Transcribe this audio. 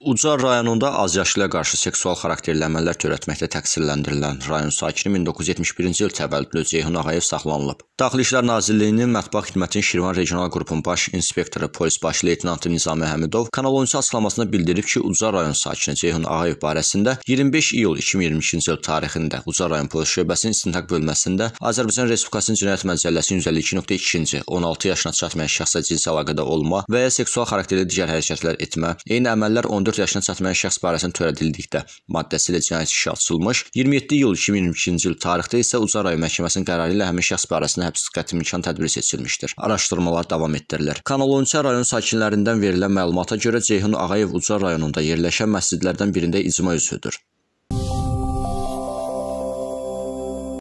Ucar rayonunda azyaşlıya qarşı seksual xarakterli əməllər törətməkdə təqsirləndirilən rayon sakini 1971-ci il təvəllüdlü Ceyhun Ağayev saxlanılıb. Daxili İşlər Nazirliyinin mətbuat xidmətinin Şirvan regional qrupunun baş inspektoru polis baş leytenantı Nizami Həmidov kanal 10-cu açıqlamasında bildirib ki, Ucar rayon sakini Ceyhun Ağayev barəsində 25 iyul 2022-ci il tarixində Ucar rayon polis şöbəsinin istintaq bölməsində Azərbaycan Respublikasının Cinayət Məcəlləsinin 152.2-ci 16 yaşına çatmayan şəxsə cinsi əlaqədə olma və ya seksual xarakterli digər hərəkətlər etmə, eyni əməllər 14 14 yaşına çatmayan şəxs barəsində törədildikdə maddəsi ilə cinayət işi açılmış. 27 iyul 2022-ci il tarixdə isə Ucar rayon məhkəməsinin qərarı ilə həmin şəxs barəsində həbs qəti imkan tədbiri seçilmişdir. Araşdırmalar davam etdirilir. Kanal 13 rayon sakinlərindən verilən məlumata görə Ceyhun Ağayev Ucar rayonunda yerləşən məscidlərdən birində icma üzvüdür.